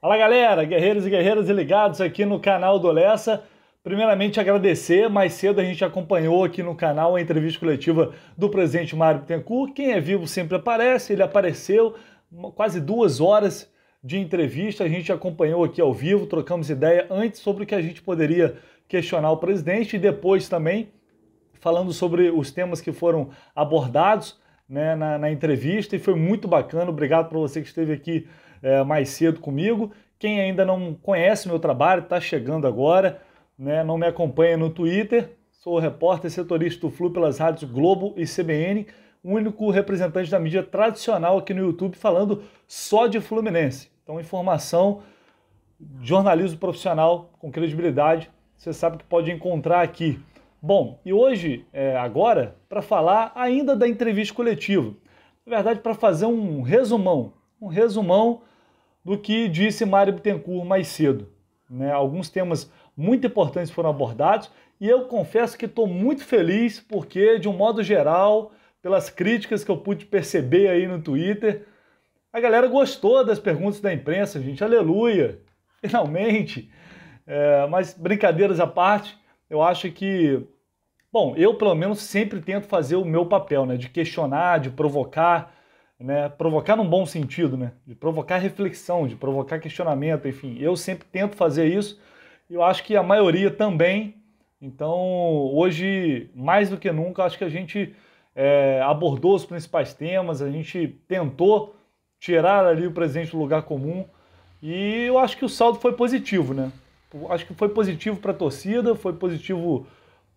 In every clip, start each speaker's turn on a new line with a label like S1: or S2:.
S1: Fala galera, guerreiros e guerreiras ligados aqui no canal do Lessa. Primeiramente agradecer, mais cedo a gente acompanhou aqui no canal a entrevista coletiva do presidente Mário Bittencourt. Quem é vivo sempre aparece, ele apareceu, quase duas horas de entrevista, a gente acompanhou aqui ao vivo, trocamos ideia antes sobre o que a gente poderia questionar o presidente e depois também falando sobre os temas que foram abordados né, na, na entrevista e foi muito bacana. Obrigado para você que esteve aqui é, mais cedo comigo. Quem ainda não conhece meu trabalho, está chegando agora, né, não me acompanha no Twitter, sou repórter setorista do Flu pelas rádios Globo e CBN, único representante da mídia tradicional aqui no YouTube falando só de Fluminense. Então, informação, jornalismo profissional com credibilidade, você sabe que pode encontrar aqui. Bom, e hoje, é, agora, para falar ainda da entrevista coletiva. Na verdade, para fazer um resumão um resumão do que disse Mário Bittencourt mais cedo. Né? Alguns temas muito importantes foram abordados e eu confesso que estou muito feliz porque, de um modo geral, pelas críticas que eu pude perceber aí no Twitter, a galera gostou das perguntas da imprensa, gente. Aleluia! Finalmente! É, mas brincadeiras à parte, eu acho que. Bom, eu pelo menos sempre tento fazer o meu papel, né? De questionar, de provocar, né? Provocar num bom sentido, né? De provocar reflexão, de provocar questionamento, enfim. Eu sempre tento fazer isso e eu acho que a maioria também. Então, hoje, mais do que nunca, acho que a gente é, abordou os principais temas, a gente tentou tirar ali o presidente do lugar comum e eu acho que o saldo foi positivo, né? Acho que foi positivo para a torcida, foi positivo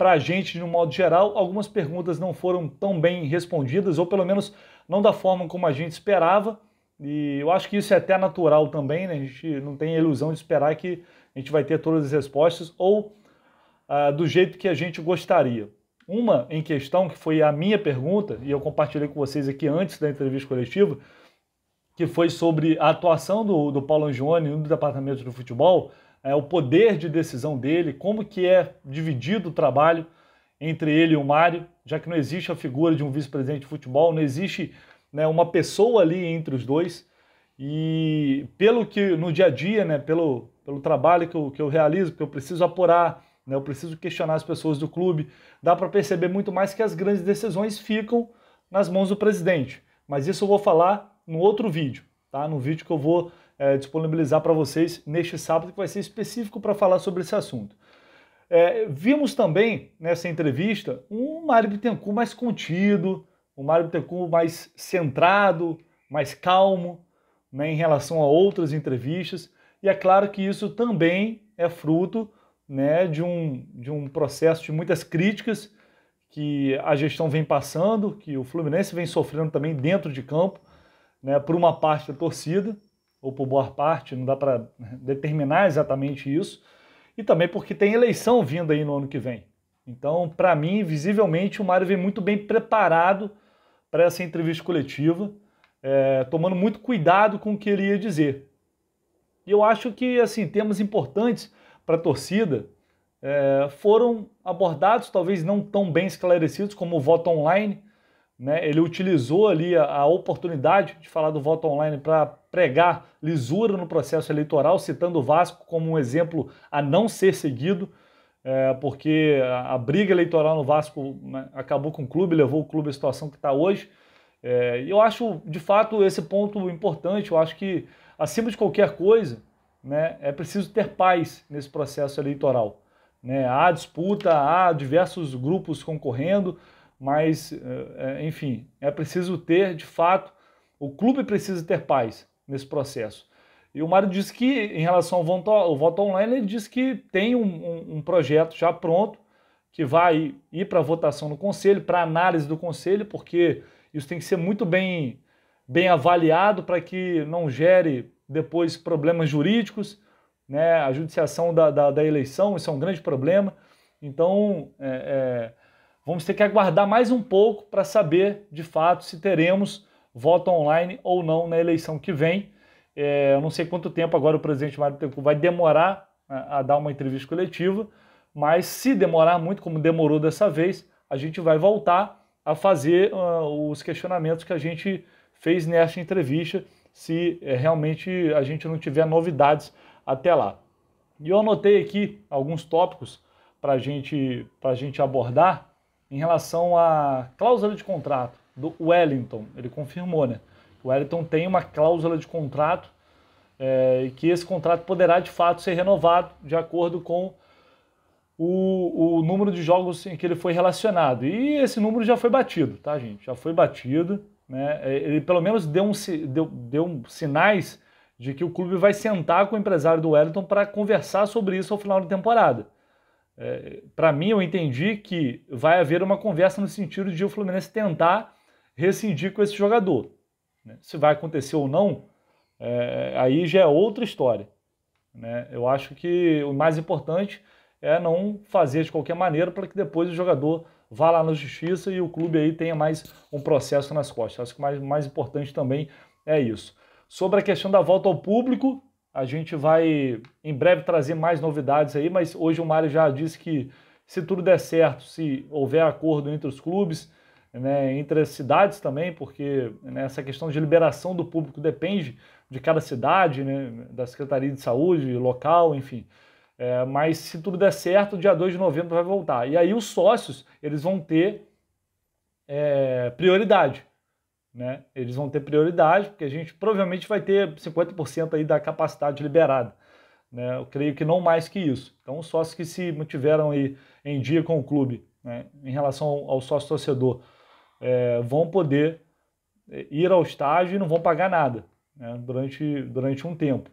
S1: para a gente de um modo geral. Algumas perguntas não foram tão bem respondidas, ou pelo menos não da forma como a gente esperava. E eu acho que isso é até natural também, né? A gente não tem a ilusão de esperar que a gente vai ter todas as respostas ou ah, do jeito que a gente gostaria. Uma em questão, que foi a minha pergunta, e eu compartilhei com vocês aqui antes da entrevista coletiva, que foi sobre a atuação do, do Paulo Angione no departamento do futebol, é, o poder de decisão dele, como que é dividido o trabalho entre ele e o Mário, já que não existe a figura de um vice-presidente de futebol, não existe né, uma pessoa ali entre os dois. E pelo que no dia a dia, né, pelo, pelo trabalho que eu, que eu realizo, que eu preciso apurar, né, eu preciso questionar as pessoas do clube, dá para perceber muito mais que as grandes decisões ficam nas mãos do presidente. Mas isso eu vou falar no outro vídeo, tá? No vídeo que eu vou é, disponibilizar para vocês neste sábado, que vai ser específico para falar sobre esse assunto. É, vimos também nessa entrevista um Mário Bittencourt mais contido, um Mário Bittencourt mais centrado, mais calmo né, em relação a outras entrevistas. E é claro que isso também é fruto né, de, um, de um processo de muitas críticas que a gestão vem passando, que o Fluminense vem sofrendo também dentro de campo, né, por uma parte da torcida, ou por boa parte, não dá para determinar exatamente isso, e também porque tem eleição vindo aí no ano que vem. Então, para mim, visivelmente, o Mário vem muito bem preparado para essa entrevista coletiva, é, tomando muito cuidado com o que ele ia dizer. E eu acho que assim temas importantes para a torcida é, foram abordados, talvez não tão bem esclarecidos como o voto online, né? Ele utilizou ali a, a oportunidade de falar do voto online para pregar lisura no processo eleitoral, citando o Vasco como um exemplo a não ser seguido. É, porque a, a, briga eleitoral no Vasco né, acabou com o clube, levou o clube à situação que está hoje. É, eu acho, de fato, esse ponto importante. Eu acho que, acima de qualquer coisa, né, é preciso ter paz nesse processo eleitoral. Né? Há disputa, há diversos grupos concorrendo, mas eh, eh, enfim, é preciso ter de fato, o clube precisa ter paz nesse processo. E o Mário disse que, em relação ao voto, ao voto online, ele disse que tem um, um, um projeto já pronto que vai ir para votação no Conselho, para análise do Conselho, porque isso tem que ser muito bem, bem avaliado para que não gere depois problemas jurídicos. Né? A judiciação da, da, da eleição, isso é um grande problema. Então, é, é, Vamos ter que aguardar mais um pouco para saber de fato se teremos voto online ou não na eleição que vem. É, eu não sei quanto tempo agora o presidente Mário Tempo vai demorar a, né, a dar uma entrevista coletiva, mas se demorar muito, como demorou dessa vez, a gente vai voltar a fazer uh, os questionamentos que a gente fez nesta entrevista, se é, realmente a gente não tiver novidades até lá. E eu anotei aqui alguns tópicos para gente, a gente abordar em relação à cláusula de contrato do Wellington. Ele confirmou, né? O Wellington tem uma cláusula de contrato eh, e é, que esse contrato poderá de fato ser renovado de acordo com o, o número de jogos em que ele foi relacionado. E esse número já foi batido, tá, gente? Já foi batido. Né? Eh, ele pelo menos deu, um, deu, deu sinais de que o clube vai sentar com o empresário do Wellington para conversar sobre isso ao final da temporada. É, para mim, eu entendi que vai haver uma conversa no sentido de o Fluminense tentar rescindir com esse jogador. Né? Se vai acontecer ou não, é, aí já é outra história. Né? Eu acho que o mais importante é não fazer de qualquer maneira para que depois o jogador vá lá na justiça e o clube aí tenha mais um processo nas costas. Acho que o mais, mais importante também é isso. Sobre a questão da volta ao público, a gente vai em breve trazer mais novidades aí, mas hoje o Mário já disse que se tudo der certo, se houver acordo entre os clubes, né, entre as cidades também, porque né, essa questão de liberação do público depende de cada cidade, né, da Secretaria de Saúde, local, enfim. É, mas se tudo der certo, dia 2 de novembro vai voltar. E aí os sócios, eles vão ter é, prioridade. Né? Eles vão ter prioridade, porque a gente provavelmente vai ter 50% aí da capacidade liberada. Né? Eu creio que não mais que isso. Então, os sócios que se mantiveram aí em dia com o clube, né? em relação ao sócio torcedor, é, vão poder é, ir ao estágio e não vão pagar nada né? durante, durante um tempo.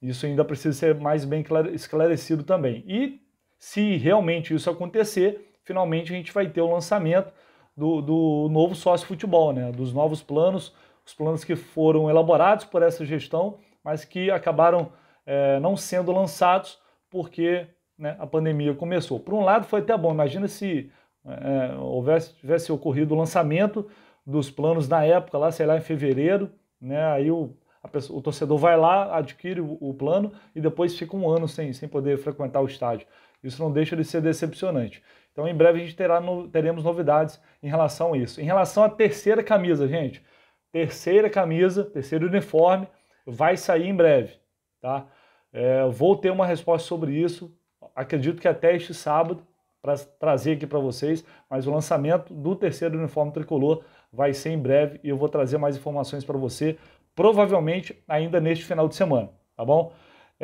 S1: Isso ainda precisa ser mais bem esclarecido também. E se realmente isso acontecer, finalmente a gente vai ter o lançamento do, do novo sócio futebol, né? dos novos planos, os planos que foram elaborados por essa gestão, mas que acabaram é, não sendo lançados porque né, a pandemia começou. Por um lado, foi até bom, imagina se é, é houvesse, tivesse ocorrido o lançamento dos planos na época, lá, sei lá, em fevereiro, né, aí o, pessoa, o torcedor vai lá, adquire o, o, plano e depois fica um ano sem, sem poder frequentar o estádio. Isso não deixa de ser decepcionante. Então, em breve, a gente terá no, teremos novidades em relação a isso. Em relação à terceira camisa, gente, terceira camisa, terceiro uniforme, vai sair em breve, tá? É, vou ter uma resposta sobre isso, acredito que até este sábado, para trazer aqui para vocês, mas o lançamento do terceiro uniforme tricolor vai ser em breve e eu vou trazer mais informações para você, provavelmente ainda neste final de semana, tá bom?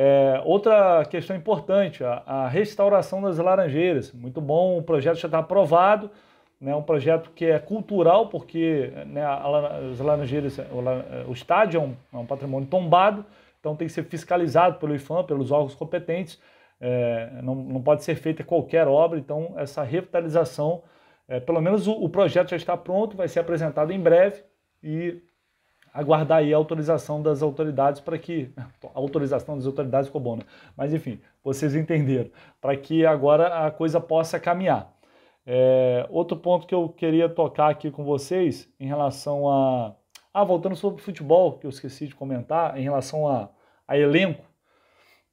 S1: É, outra questão importante, a, a, restauração das laranjeiras. Muito bom, o projeto já está aprovado, né, um projeto que é cultural, porque né, a, as laranjeiras, o, o estádio é um, é um, patrimônio tombado, então tem que ser fiscalizado pelo IFAM, pelos órgãos competentes, é, não, não pode ser feita qualquer obra, então essa revitalização, é, pelo menos o, o projeto já está pronto, vai ser apresentado em breve e aguardar aí a autorização das autoridades para que a autorização das autoridades ficou bom, né? Mas enfim, vocês entenderam, para que agora a coisa possa caminhar. É, outro ponto que eu queria tocar aqui com vocês em relação a ah, voltando sobre futebol, que eu esqueci de comentar, em relação a, a elenco,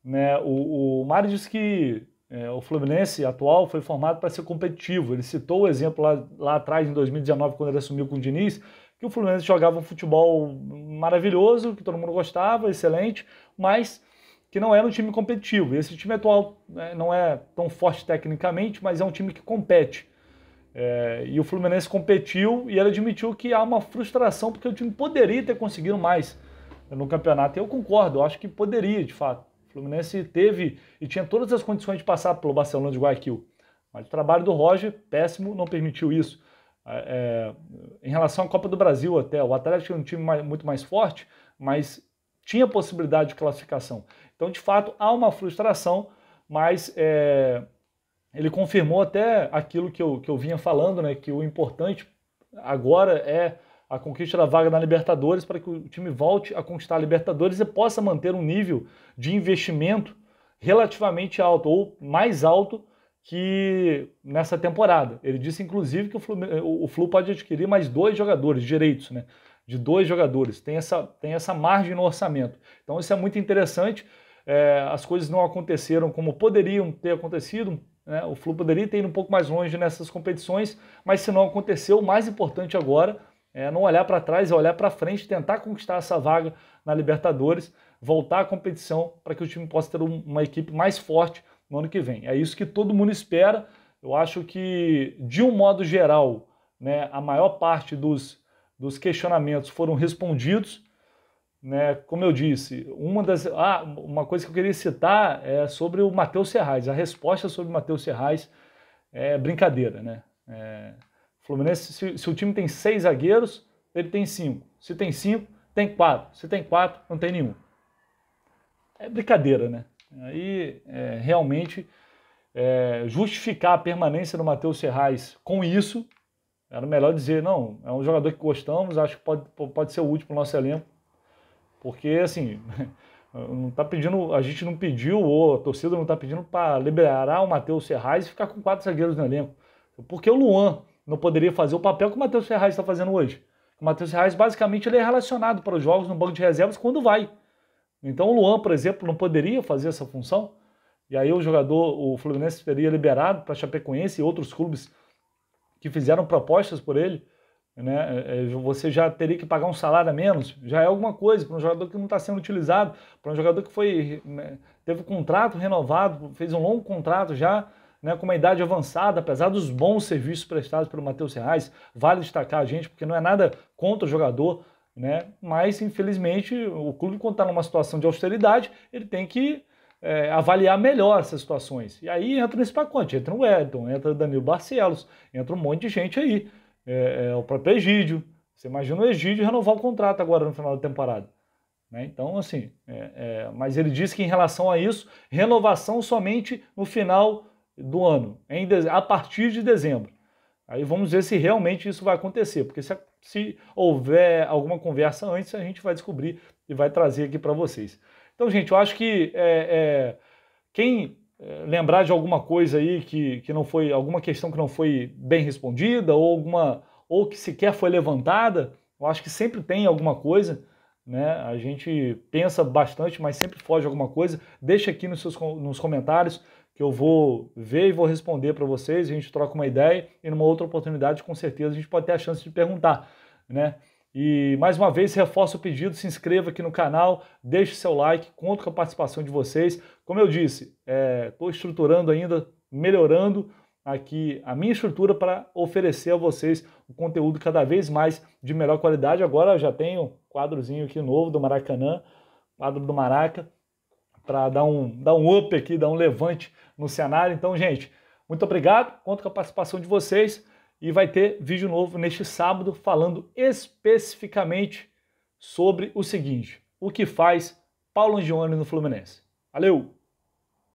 S1: né? O, o Mário disse que é, o Fluminense atual foi formado para ser competitivo. Ele citou o exemplo lá, lá atrás, em 2019, quando ele assumiu com o Diniz, o Fluminense jogava um futebol maravilhoso, que todo mundo gostava, excelente, mas que não era um time competitivo. Esse time atual né, não é tão forte tecnicamente, mas é um time que compete. É, e o Fluminense competiu e ele admitiu que há uma frustração porque o time poderia ter conseguido mais no campeonato. Eu concordo, eu acho que poderia, de fato. O Fluminense teve e tinha todas as condições de passar pelo Barcelona de Guayaquil. Mas o trabalho do Roger, péssimo, não permitiu isso. É, em relação à Copa do Brasil até, o Atlético é um time mais, muito mais forte, mas tinha possibilidade de classificação. Então, de fato, há uma frustração, mas é, ele confirmou até aquilo que eu, que eu vinha falando, né, que o importante agora é a conquista da vaga na Libertadores para que o time volte a conquistar a Libertadores e possa manter um nível de investimento relativamente alto ou mais alto que nessa temporada. Ele disse, inclusive, que o Flu, o Flu pode adquirir mais dois jogadores, direitos, né? De dois jogadores. Tem essa, tem essa margem no orçamento. Então isso é muito interessante. É, as coisas não aconteceram como poderiam ter acontecido. Né? O Flu poderia ter ido um pouco mais longe nessas competições, mas se não aconteceu, o mais importante agora é não olhar para trás, é olhar para frente, tentar conquistar essa vaga na Libertadores, voltar à competição para que o time possa ter um, uma equipe mais forte no ano que vem. É isso que todo mundo espera. Eu acho que, de um modo geral, né, a maior parte dos, dos questionamentos foram respondidos. Né, como eu disse, uma das ah, uma coisa que eu queria citar é sobre o Matheus Serrais. A resposta sobre o Matheus Serrais é brincadeira, né? É, Fluminense, se, se, o time tem seis zagueiros, ele tem cinco. Se tem cinco, tem quatro. Se tem quatro, não tem nenhum. É brincadeira, né? Aí, é, realmente, é, justificar a permanência do Matheus Ferraz com isso, era melhor dizer, não, é um jogador que gostamos, acho que pode, pode ser útil para o nosso elenco. Porque, assim, não tá pedindo, a gente não pediu, ou a torcida não está pedindo para liberar o Matheus Ferraz e ficar com quatro zagueiros no elenco. Porque o Luan não poderia fazer o papel que o Matheus Ferraz está fazendo hoje. O Matheus Ferraz, basicamente, ele é relacionado para os jogos no banco de reservas quando vai. Então o Luan, por exemplo, não poderia fazer essa função. E aí o jogador, o Fluminense teria liberado para Chapecoense e outros clubes que fizeram propostas por ele, né? É, é, você já teria que pagar um salário a menos, já é alguma coisa para um jogador que não está sendo utilizado, para um jogador que foi né, teve um contrato renovado, fez um longo contrato já, né, com uma idade avançada, apesar dos bons serviços prestados pelo Matheus Reais, vale destacar a gente, porque não é nada contra o jogador, né? Mas, infelizmente, o clube, quando está numa situação de austeridade, ele tem que é, avaliar melhor essas situações. E aí entra nesse pacote, entra o Edson entra o Danilo Barcelos, entra um monte de gente aí. É, é, o próprio Egídio. Você imagina o Egídio renovar o contrato agora no final da temporada. Né? Então, assim, é, é, mas ele disse que em relação a isso, renovação somente no final do ano, em, a partir de dezembro. Aí vamos ver se realmente isso vai acontecer, porque se se houver alguma conversa antes, a gente vai descobrir e vai trazer aqui para vocês. Então, gente, eu acho que é, é, quem é, lembrar de alguma coisa aí que, que não foi, alguma questão que não foi bem respondida ou alguma ou que sequer foi levantada, eu acho que sempre tem alguma coisa, né? A gente pensa bastante, mas sempre foge alguma coisa. Deixa aqui nos seus nos comentários que eu vou ver e vou responder para vocês, a gente troca uma ideia e numa outra oportunidade, com certeza, a gente pode ter a chance de perguntar, né? E mais uma vez reforço o pedido, se inscreva aqui no canal, deixe seu like, conto com a participação de vocês. Como eu disse, estou é, estruturando ainda, melhorando aqui a minha estrutura para oferecer a vocês o conteúdo cada vez mais de melhor qualidade. Agora já tenho um quadrozinho aqui novo do Maracanã, quadro do Maraca, para dar um, dar um up aqui, dar um levante no cenário. Então, gente, muito obrigado, conto com a participação de vocês e vai ter vídeo novo neste sábado falando especificamente sobre o seguinte: o que faz Paulo Angione no Fluminense. Valeu!